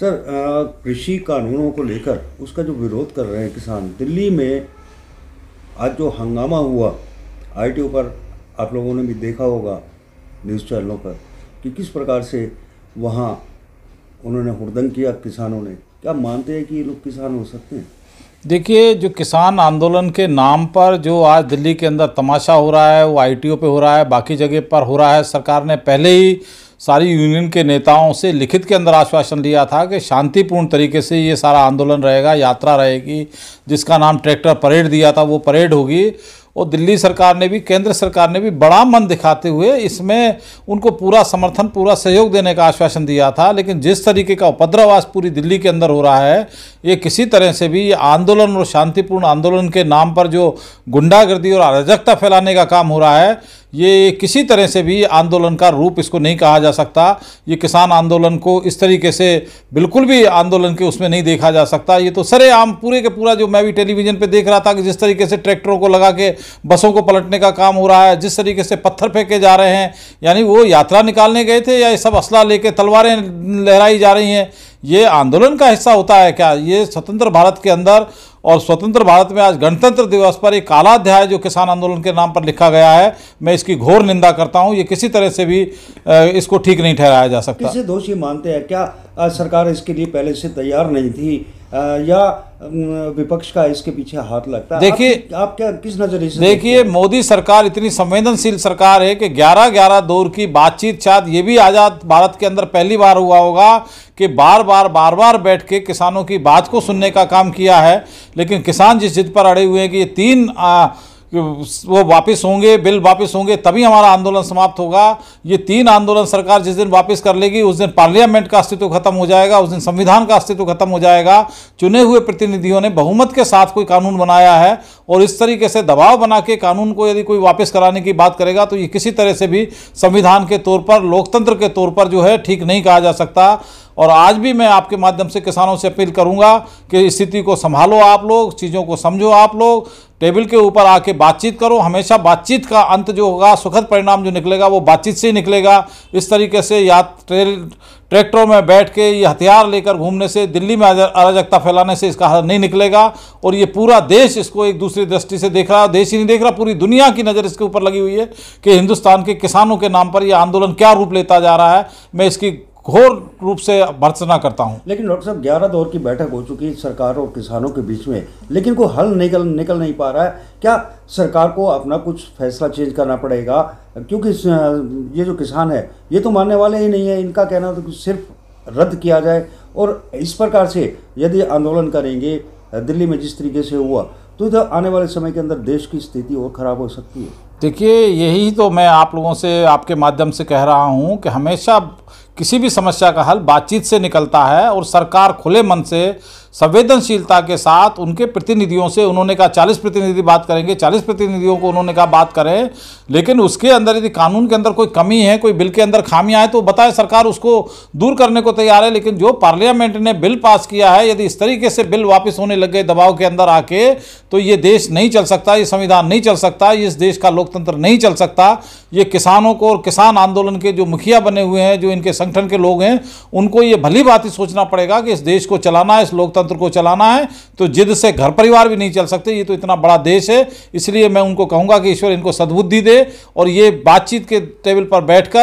sir कृषि कानूनों को लेकर उसका जो विरोध कर रहे हैं किसान दिल्ली में आज जो हंगामा हुआ आईटीओ पर आप लोगों ने भी देखा होगा न्यूज़ चैनलों पर कि किस प्रकार से वहाँ उन्होंने हुड़दंग किया किसानों ने क्या मानते हैं कि ये लोग किसान हो सकते हैं देखिए जो किसान आंदोलन के नाम पर जो आज दिल्ली के अंदर तमाशा हो रहा है वो आईटीओ पे हो रहा है बाकी जगह पर हो रहा है सरकार ने पहले ही सारी यूनियन के नेताओं से लिखित के अंदर आश्वासन लिया था कि शांतिपूर्ण तरीके से ये सारा आंदोलन रहेगा यात्रा रहेगी जिसका नाम ट्रैक्टर परेड दिया था वो परेड होगी और दिल्ली सरकार ने भी केंद्र सरकार ने भी बड़ा मन दिखाते हुए इसमें उनको पूरा समर्थन पूरा सहयोग देने का आश्वासन दिया था लेकिन जिस तरीके का उपद्रव आज पूरी दिल्ली के अंदर हो रहा है ये किसी तरह से भी आंदोलन और शांतिपूर्ण आंदोलन के नाम पर जो गुंडागर्दी और अराजकता फैलाने का काम हो रहा है ये किसी तरह से भी आंदोलन का रूप इसको नहीं कहा जा सकता ये किसान आंदोलन को इस तरीके से बिल्कुल भी आंदोलन के उसमें नहीं देखा जा सकता ये तो सरेआम पूरे के पूरा जो मैं भी टेलीविज़न पे देख रहा था कि जिस तरीके से ट्रैक्टरों को लगा के बसों को पलटने का काम हो रहा है जिस तरीके से पत्थर फेंके जा रहे हैं यानी वो यात्रा निकालने गए थे या ये सब असला लेके तलवारें लहराई जा रही हैं ये आंदोलन का हिस्सा होता है क्या ये स्वतंत्र भारत के अंदर और स्वतंत्र भारत में आज गणतंत्र दिवस पर एक काला अध्याय जो किसान आंदोलन के नाम पर लिखा गया है मैं इसकी घोर निंदा करता हूँ ये किसी तरह से भी इसको ठीक नहीं ठहराया जा सकता दोषी मानते हैं क्या सरकार इसके लिए पहले से तैयार नहीं थी या विपक्ष का इसके पीछे हाथ लगता है देखिए आप, आप क्या किस नजरिए से देखिए मोदी सरकार इतनी संवेदनशील सरकार है कि 11 11 दौर की बातचीत शायद ये भी आज़ाद भारत के अंदर पहली बार हुआ होगा कि बार बार बार बार बैठ के किसानों की बात को सुनने का काम किया है लेकिन किसान जिस जिद पर अड़े हुए हैं कि ये तीन आ, वो वापस होंगे बिल वापस होंगे तभी हमारा आंदोलन समाप्त होगा ये तीन आंदोलन सरकार जिस दिन वापस कर लेगी उस दिन पार्लियामेंट का अस्तित्व खत्म हो जाएगा उस दिन संविधान का अस्तित्व खत्म हो जाएगा चुने हुए प्रतिनिधियों ने बहुमत के साथ कोई कानून बनाया है और इस तरीके से दबाव बना के कानून को यदि कोई वापस कराने की बात करेगा तो ये किसी तरह से भी संविधान के तौर पर लोकतंत्र के तौर पर जो है ठीक नहीं कहा जा सकता और आज भी मैं आपके माध्यम से किसानों से अपील करूंगा कि स्थिति को संभालो आप लोग चीज़ों को समझो आप लोग टेबल के ऊपर आके बातचीत करो हमेशा बातचीत का अंत जो होगा सुखद परिणाम जो निकलेगा वो बातचीत से ही निकलेगा इस तरीके से या ट्रेल ट्रैक्टरों में बैठ के ये हथियार लेकर घूमने से दिल्ली में अराजकता फैलाने से इसका हल नहीं निकलेगा और ये पूरा देश इसको एक दूसरी दृष्टि से देख रहा देश ही नहीं देख रहा पूरी दुनिया की नज़र इसके ऊपर लगी हुई है कि हिंदुस्तान के किसानों के नाम पर यह आंदोलन क्या रूप लेता जा रहा है मैं इसकी घोर रूप से भर्सना करता हूं लेकिन डॉक्टर साहब ग्यारह दौर की बैठक हो चुकी है सरकार और किसानों के बीच में लेकिन कोई हल निकल निकल नहीं पा रहा है क्या सरकार को अपना कुछ फैसला चेंज करना पड़ेगा क्योंकि ये जो किसान है ये तो मानने वाले ही नहीं है इनका कहना तो सिर्फ रद्द किया जाए और इस प्रकार से यदि आंदोलन करेंगे दिल्ली में जिस तरीके से हुआ तो इधर आने वाले समय के अंदर देश की स्थिति और ख़राब हो सकती है देखिए यही तो मैं आप लोगों से आपके माध्यम से कह रहा हूँ कि हमेशा किसी भी समस्या का हल बातचीत से निकलता है और सरकार खुले मन से संवेदनशीलता के साथ उनके प्रतिनिधियों से उन्होंने कहा चालीस प्रतिनिधि बात करेंगे चालीस प्रतिनिधियों को उन्होंने कहा बात करें लेकिन उसके अंदर यदि कानून के अंदर कोई कमी है कोई बिल के अंदर खामियां हैं तो बताए सरकार उसको दूर करने को तैयार है लेकिन जो पार्लियामेंट ने बिल पास किया है यदि इस तरीके से बिल वापस होने लग गए दबाव के अंदर आके तो ये देश नहीं चल सकता ये संविधान नहीं चल सकता इस देश का लोकतंत्र नहीं चल सकता ये किसानों को और किसान आंदोलन के जो मुखिया बने हुए हैं जो इनके संगठन के लोग हैं उनको ये भली बात ही सोचना पड़ेगा कि इस देश को चलाना है इस लोकतंत्र लोकतंत्र को चलाना है तो जिद से घर परिवार भी नहीं चल सकते ये तो इतना बड़ा देश है इसलिए मैं उनको कहूँगा कि ईश्वर इनको सद्बुद्धि दे और ये बातचीत के टेबल पर बैठ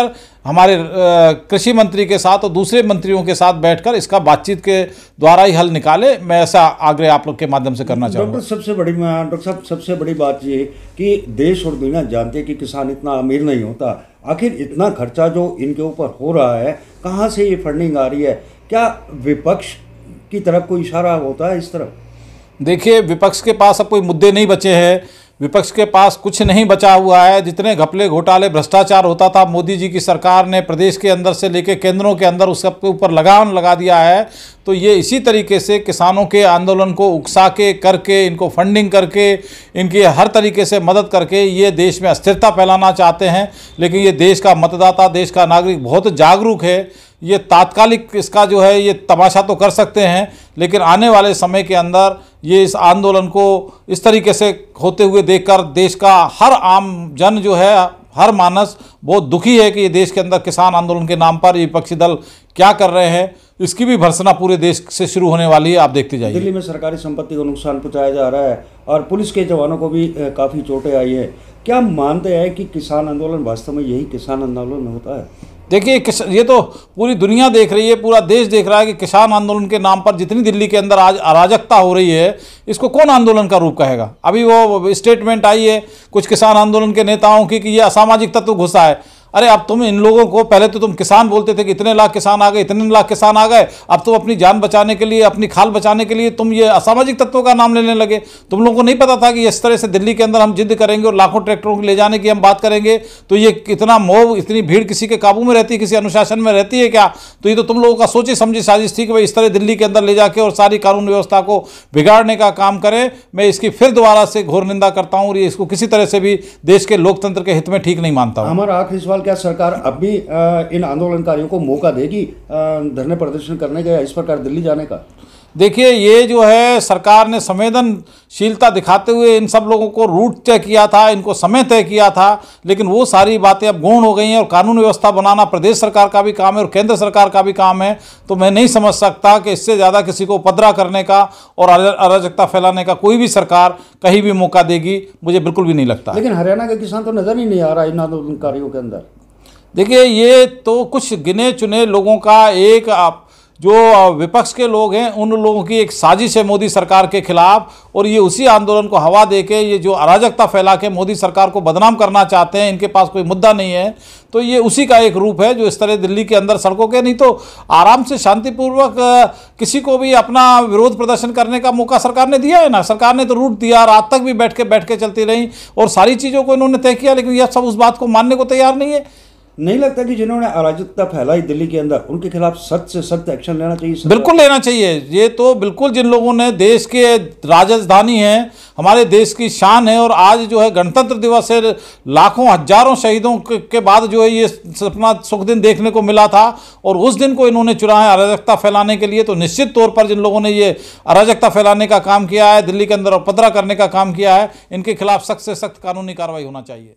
हमारे कृषि मंत्री के साथ और दूसरे मंत्रियों के साथ बैठकर इसका बातचीत के द्वारा ही हल निकाले मैं ऐसा आग्रह आप लोग के माध्यम से करना चाहूँगा डॉक्टर सबसे बड़ी डॉक्टर साहब सबसे बड़ी बात ये है कि देश और दुनिया जानते हैं कि किसान इतना अमीर नहीं होता आखिर इतना खर्चा जो इनके ऊपर हो रहा है कहाँ से ये फंडिंग आ रही है क्या विपक्ष की तरफ कोई इशारा होता है इस तरफ देखिए विपक्ष के पास अब कोई मुद्दे नहीं बचे हैं विपक्ष के पास कुछ नहीं बचा हुआ है जितने घपले घोटाले भ्रष्टाचार होता था मोदी जी की सरकार ने प्रदेश के अंदर से लेके केंद्रों के अंदर उस सबके ऊपर लगाम लगा दिया है तो ये इसी तरीके से किसानों के आंदोलन को उकसा के करके इनको फंडिंग करके इनकी हर तरीके से मदद करके ये देश में अस्थिरता फैलाना चाहते हैं लेकिन ये देश का मतदाता देश का नागरिक बहुत जागरूक है ये तात्कालिक इसका जो है ये तमाशा तो कर सकते हैं लेकिन आने वाले समय के अंदर ये इस आंदोलन को इस तरीके से होते हुए देखकर देश का हर आम जन जो है हर मानस बहुत दुखी है कि ये देश के अंदर किसान आंदोलन के नाम पर विपक्षी दल क्या कर रहे हैं इसकी भी भर्सना पूरे देश से शुरू होने वाली है आप देखते जाइए दिल्ली में सरकारी संपत्ति को नुकसान पहुँचाया जा रहा है और पुलिस के जवानों को भी काफ़ी चोटें आई है क्या मानते हैं कि किसान आंदोलन वास्तव में यही किसान आंदोलन होता है देखिए ये तो पूरी दुनिया देख रही है पूरा देश देख रहा है कि किसान आंदोलन के नाम पर जितनी दिल्ली के अंदर आज अराजकता हो रही है इसको कौन आंदोलन का रूप कहेगा अभी वो स्टेटमेंट आई है कुछ किसान आंदोलन के नेताओं की कि ये असामाजिक तत्व घुसा है अरे अब तुम इन लोगों को पहले तो तुम किसान बोलते थे कि इतने लाख किसान आ गए इतने लाख किसान आ गए अब तुम अपनी जान बचाने के लिए अपनी खाल बचाने के लिए तुम ये असामाजिक तत्वों का नाम लेने लगे तुम लोगों को नहीं पता था कि इस तरह से दिल्ली के अंदर हम जिद करेंगे और लाखों ट्रैक्टरों को ले जाने की हम बात करेंगे तो ये कितना मोह इतनी भीड़ किसी के काबू में रहती है किसी अनुशासन में रहती है क्या तो ये तो तुम लोगों का सोची समझी साजिश थी कि भाई इस तरह दिल्ली के अंदर ले जाके और सारी कानून व्यवस्था को बिगाड़ने का काम करें मैं इसकी फिर दोबारा से घोर निंदा करता हूँ और ये इसको किसी तरह से भी देश के लोकतंत्र के हित में ठीक नहीं मानता हूँ हमारा आखिरी सवाल सवाल क्या सरकार अब भी इन आंदोलनकारियों को मौका देगी धरने प्रदर्शन करने का या इस प्रकार दिल्ली जाने का देखिए ये जो है सरकार ने संवेदनशीलता दिखाते हुए इन सब लोगों को रूट तय किया था इनको समय तय किया था लेकिन वो सारी बातें अब गौण हो गई हैं और कानून व्यवस्था बनाना प्रदेश सरकार का भी काम है और केंद्र सरकार का भी काम है तो मैं नहीं समझ सकता कि इससे ज़्यादा किसी को उपद्रा करने का और अराजकता फैलाने का कोई भी सरकार कहीं भी मौका देगी मुझे बिल्कुल भी नहीं लगता लेकिन हरियाणा के किसान तो नज़र ही नहीं आ रहा इन आंदोलनकारियों के अंदर देखिए ये तो कुछ गिने चुने लोगों का एक जो विपक्ष के लोग हैं उन लोगों की एक साजिश है मोदी सरकार के खिलाफ और ये उसी आंदोलन को हवा दे के ये जो अराजकता फैला के मोदी सरकार को बदनाम करना चाहते हैं इनके पास कोई मुद्दा नहीं है तो ये उसी का एक रूप है जो इस तरह दिल्ली के अंदर सड़कों के नहीं तो आराम से शांतिपूर्वक किसी को भी अपना विरोध प्रदर्शन करने का मौका सरकार ने दिया है ना सरकार ने तो रूट दिया रात तक भी बैठ के बैठ के चलती रही और सारी चीज़ों को इन्होंने तय किया लेकिन यह सब उस बात को मानने को तैयार नहीं है नहीं लगता कि जिन्होंने अराजकता फैलाई दिल्ली के अंदर उनके खिलाफ सख्त से सख्त एक्शन लेना चाहिए बिल्कुल लेना चाहिए ये तो बिल्कुल जिन लोगों ने देश के राजधानी है हमारे देश की शान है और आज जो है गणतंत्र दिवस है लाखों हजारों शहीदों के बाद जो है ये सपना सुख दिन देखने को मिला था और उस दिन को इन्होंने चुना है अराजकता फैलाने के लिए तो निश्चित तौर पर जिन लोगों ने ये अराजकता फैलाने का काम किया है दिल्ली के अंदर उपद्रा करने का काम किया है इनके खिलाफ सख्त से सख्त कानूनी कार्रवाई होना चाहिए